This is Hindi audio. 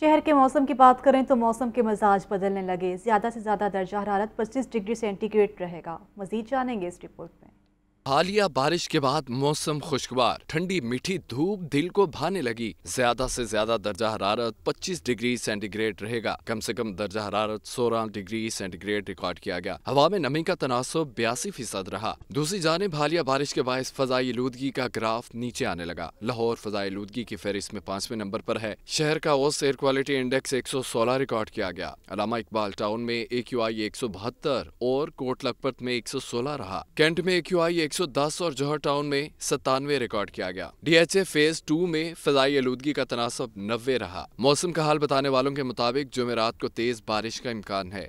शहर के मौसम की बात करें तो मौसम के मजाज बदलने लगे ज़्यादा से ज़्यादा दर्जा हरारत पच्चीस डिग्री सेंटीग्रेड रहेगा मजीद जानेंगे इस रिपोर्ट में हालिया बारिश के बाद मौसम खुशगवार ठंडी मीठी धूप दिल को भाने लगी ज्यादा से ज्यादा दर्जा हरारत 25 डिग्री सेंटीग्रेड रहेगा कम से कम दर्जा हरारत 16 डिग्री सेंटीग्रेड रिकॉर्ड किया गया हवा में नमी का तनासब बयासी फीसद रहा दूसरी जानब हालिया बारिश के बायस फजाई आलूदगी का ग्राफ नीचे आने लगा लाहौर फजाई आलूदगी की फहरिस्त में पांचवें नंबर पर है शहर का औस एयर क्वालिटी इंडेक्स एक सौ सोलह रिकॉर्ड किया गया अलामा इकबाल टाउन में ए क्यू आई एक सौ बहत्तर और लखपत में एक सौ सोलह रहा कैंट में ए आई एक 110 और जौहर टाउन में सतानवे रिकॉर्ड किया गया डीएचए फेज टू में फजाई आलूदगी का तनासब नब्बे रहा मौसम का हाल बताने वालों के मुताबिक जुमेरात को तेज बारिश का इम्कान है